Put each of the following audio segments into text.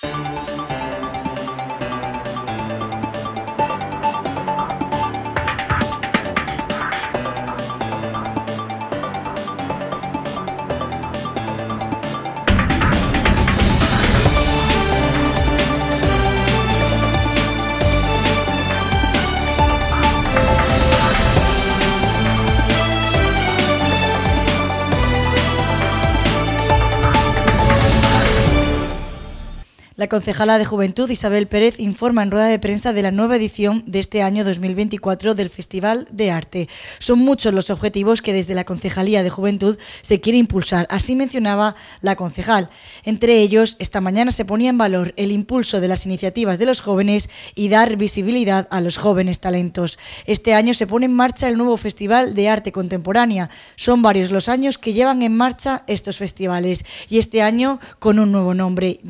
Thank you. concejala de Juventud Isabel Pérez informa en rueda de prensa de la nueva edición de este año 2024 del Festival de Arte. Son muchos los objetivos que desde la Concejalía de Juventud se quiere impulsar, así mencionaba la concejal. Entre ellos, esta mañana se ponía en valor el impulso de las iniciativas de los jóvenes y dar visibilidad a los jóvenes talentos. Este año se pone en marcha el nuevo Festival de Arte Contemporánea. Son varios los años que llevan en marcha estos festivales y este año con un nuevo nombre,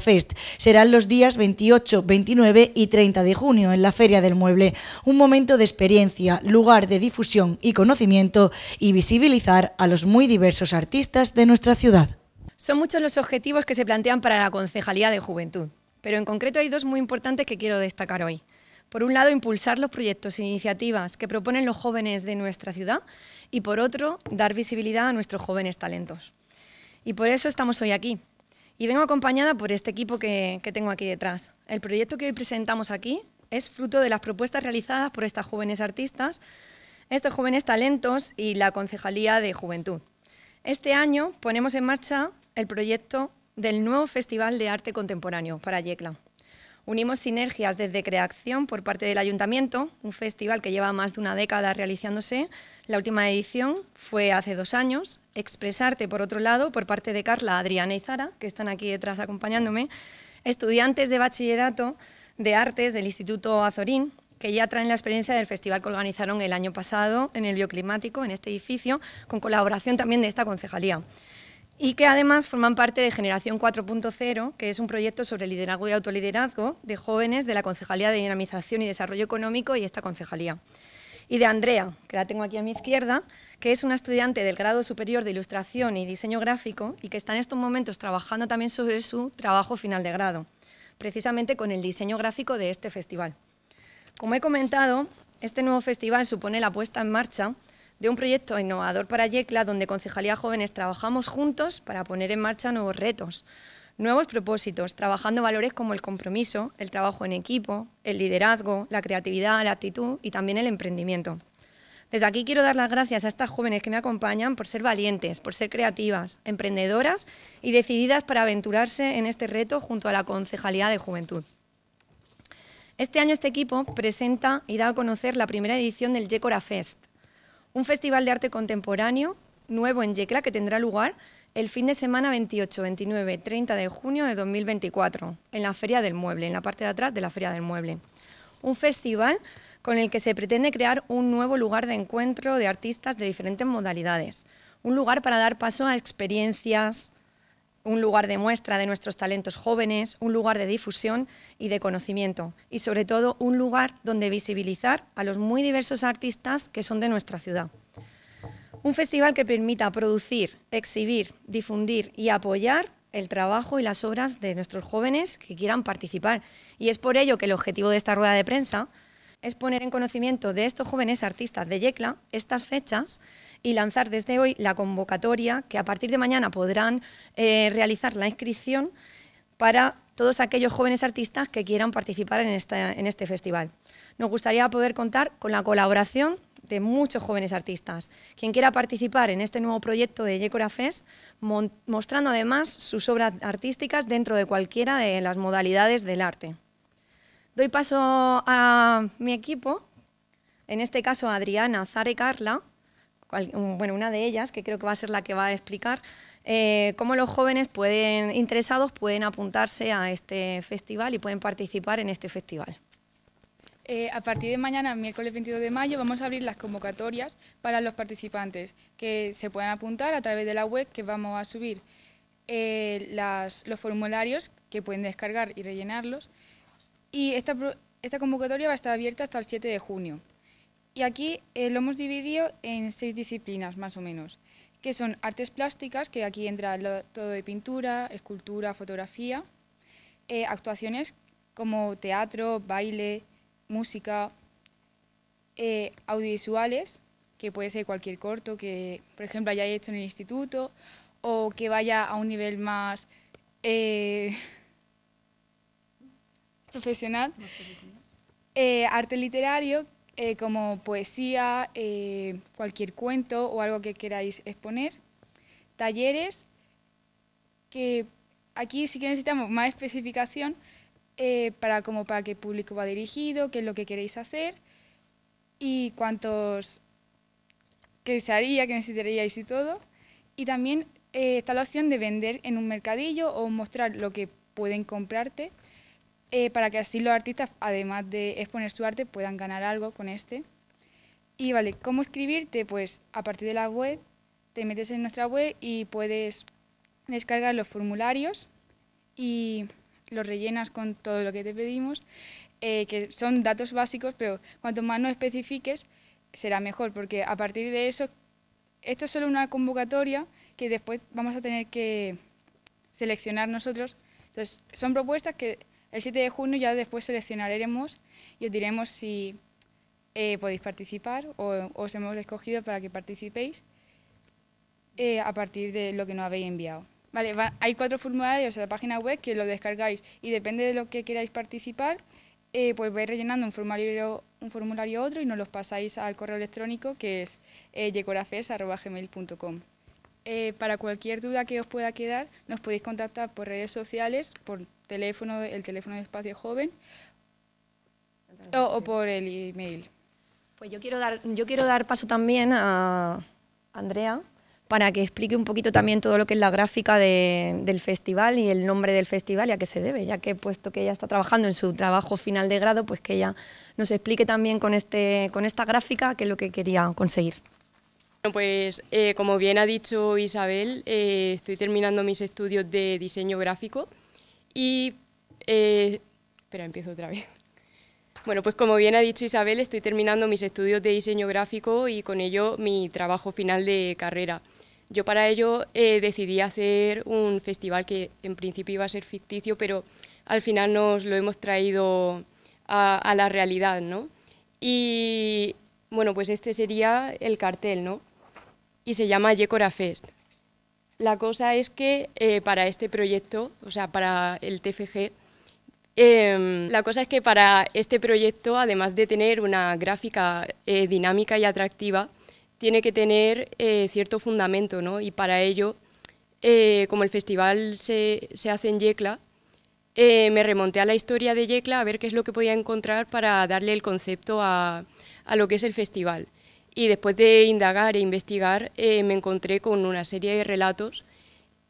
fest serán los días 28, 29 y 30 de junio en la Feria del Mueble, un momento de experiencia, lugar de difusión y conocimiento y visibilizar a los muy diversos artistas de nuestra ciudad. Son muchos los objetivos que se plantean para la Concejalía de Juventud, pero en concreto hay dos muy importantes que quiero destacar hoy. Por un lado, impulsar los proyectos e iniciativas que proponen los jóvenes de nuestra ciudad y por otro, dar visibilidad a nuestros jóvenes talentos. Y por eso estamos hoy aquí, y vengo acompañada por este equipo que, que tengo aquí detrás. El proyecto que hoy presentamos aquí es fruto de las propuestas realizadas por estas jóvenes artistas, estos jóvenes talentos y la Concejalía de Juventud. Este año ponemos en marcha el proyecto del nuevo Festival de Arte Contemporáneo para Yecla. Unimos sinergias desde Creación por parte del Ayuntamiento, un festival que lleva más de una década realizándose. La última edición fue hace dos años. Expresarte, por otro lado, por parte de Carla, Adriana y Zara, que están aquí detrás acompañándome, estudiantes de bachillerato de artes del Instituto Azorín, que ya traen la experiencia del festival que organizaron el año pasado en el bioclimático, en este edificio, con colaboración también de esta concejalía y que además forman parte de Generación 4.0, que es un proyecto sobre liderazgo y autoliderazgo de jóvenes de la Concejalía de Dinamización y Desarrollo Económico y esta concejalía. Y de Andrea, que la tengo aquí a mi izquierda, que es una estudiante del grado superior de Ilustración y Diseño Gráfico y que está en estos momentos trabajando también sobre su trabajo final de grado, precisamente con el diseño gráfico de este festival. Como he comentado, este nuevo festival supone la puesta en marcha de un proyecto innovador para Yecla donde Concejalía Jóvenes trabajamos juntos para poner en marcha nuevos retos, nuevos propósitos, trabajando valores como el compromiso, el trabajo en equipo, el liderazgo, la creatividad, la actitud y también el emprendimiento. Desde aquí quiero dar las gracias a estas jóvenes que me acompañan por ser valientes, por ser creativas, emprendedoras y decididas para aventurarse en este reto junto a la Concejalía de Juventud. Este año este equipo presenta y da a conocer la primera edición del Yecora Fest, un festival de arte contemporáneo nuevo en Yecla que tendrá lugar el fin de semana 28, 29, 30 de junio de 2024 en la Feria del Mueble, en la parte de atrás de la Feria del Mueble. Un festival con el que se pretende crear un nuevo lugar de encuentro de artistas de diferentes modalidades. Un lugar para dar paso a experiencias, un lugar de muestra de nuestros talentos jóvenes, un lugar de difusión y de conocimiento y sobre todo un lugar donde visibilizar a los muy diversos artistas que son de nuestra ciudad. Un festival que permita producir, exhibir, difundir y apoyar el trabajo y las obras de nuestros jóvenes que quieran participar. Y es por ello que el objetivo de esta rueda de prensa es poner en conocimiento de estos jóvenes artistas de Yecla estas fechas y lanzar desde hoy la convocatoria que a partir de mañana podrán eh, realizar la inscripción para todos aquellos jóvenes artistas que quieran participar en, en este festival. Nos gustaría poder contar con la colaboración de muchos jóvenes artistas. Quien quiera participar en este nuevo proyecto de Yecora Fest, mostrando además sus obras artísticas dentro de cualquiera de las modalidades del arte. Doy paso a mi equipo, en este caso a Adriana, Zara y Carla, bueno, una de ellas, que creo que va a ser la que va a explicar eh, cómo los jóvenes pueden, interesados pueden apuntarse a este festival y pueden participar en este festival. Eh, a partir de mañana, miércoles 22 de mayo, vamos a abrir las convocatorias para los participantes que se puedan apuntar a través de la web que vamos a subir eh, los formularios que pueden descargar y rellenarlos y esta, convocatoria va a estar abierta hasta el 7 de junio. Y aquí eh, lo hemos dividido en seis disciplinas, más o menos, que son artes plásticas, que aquí entra todo de pintura, escultura, fotografía, eh, actuaciones como teatro, baile, música, eh, audiovisuales, que puede ser cualquier corto que, por ejemplo, haya hecho en el instituto o que vaya a un nivel más profesional, eh, arte literario, eh, como poesía, eh, cualquier cuento o algo que queráis exponer, talleres, que aquí sí que necesitamos más especificación para, como para qué público va dirigido, qué es lo que queréis hacer y cuántos que se haría, que necesitaríais y todo. Y también está la opción de vender en un mercadillo o mostrar lo que pueden comprarte eh, para que así los artistas, además de exponer su arte, puedan ganar algo con este. Y vale, ¿cómo escribirte? Pues a partir de la web, te metes en nuestra web y puedes descargar los formularios y los rellenas con todo lo que te pedimos, eh, que son datos básicos, pero cuanto más no especifiques, será mejor, porque a partir de eso, esto es solo una convocatoria que después vamos a tener que seleccionar nosotros. Entonces, son propuestas que el 7 de junio ya después seleccionaremos y os diremos si eh, podéis participar o os hemos escogido para que participéis eh, a partir de lo que nos habéis enviado. Vale, hay cuatro formularios en la página web que lo descargáis y depende de lo que queráis participar, eh, pues vais rellenando un formulario un formulario otro y nos los pasáis al correo electrónico que es yecorafes.com. Eh, para cualquier duda que os pueda quedar, nos podéis contactar por redes sociales, por teléfono, el teléfono de Espacio Joven o, por el email. Pues yo quiero dar, yo quiero dar paso también a Andrea para que explique un poquito también todo lo que es la gráfica del festival y el nombre del festival y a qué se debe, ya que puesto que ella está trabajando en su trabajo final de grado, pues que ella nos explique también con, este, con esta gráfica qué es lo que quería conseguir. Bueno, pues eh, como bien ha dicho Isabel, eh, estoy terminando mis estudios de diseño gráfico y... Eh, espera, empiezo otra vez. Bueno, pues como bien ha dicho Isabel, estoy terminando mis estudios de diseño gráfico y con ello mi trabajo final de carrera. Yo para ello decidí hacer un festival que en principio iba a ser ficticio, pero al final nos lo hemos traído a, a la realidad, ¿no? Y bueno, pues este sería el cartel, ¿no? y se llama Yecora Fest. La cosa es que eh, para este proyecto, o sea, para el TFG, em, la cosa es que para este proyecto, además de tener una gráfica eh, dinámica y atractiva, tiene que tener eh, cierto fundamento, ¿no? Y para ello, como el festival se, se hace en Yecla, me remonté a la historia de Yecla a ver qué es lo que podía encontrar para darle el concepto a, a lo que es el festival. Y después de indagar e investigar eh, me encontré con una serie de relatos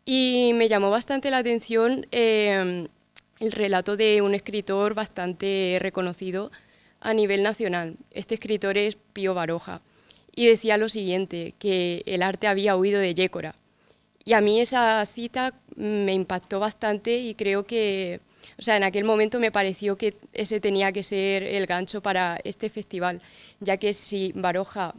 y me llamó bastante la atención eh, el relato de un escritor bastante reconocido a nivel nacional. Este escritor es Pío Baroja y decía lo siguiente, que el arte había huido de Yécora. Y a mí esa cita me impactó bastante y creo que o sea, en aquel momento me pareció que ese tenía que ser el gancho para este festival, ya que si Baroja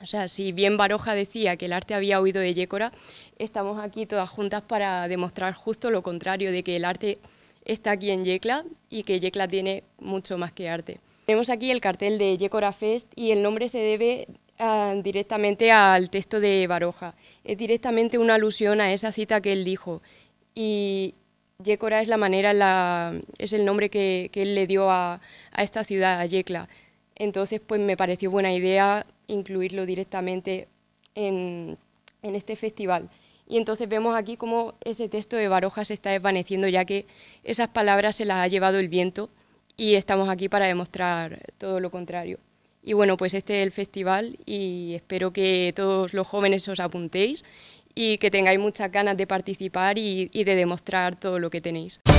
o sea, si bien Baroja decía que el arte había huido de Yécora, estamos aquí todas juntas para demostrar justo lo contrario, de que el arte está aquí en Yecla y que Yecla tiene mucho más que arte. Tenemos aquí el cartel de Yecora Fest y el nombre se debe ah, directamente al texto de Baroja. Es directamente una alusión a esa cita que él dijo. Y, Yécora es la manera, es el nombre que, él le dio a, esta ciudad, a Yecla. Entonces, pues me pareció buena idea incluirlo directamente en, en este festival. Y entonces vemos aquí cómo ese texto de Baroja se está desvaneciendo, ya que esas palabras se las ha llevado el viento y estamos aquí para demostrar todo lo contrario. Y bueno, pues este es el festival y espero que todos los jóvenes os apuntéis y que tengáis muchas ganas de participar y, y de demostrar todo lo que tenéis.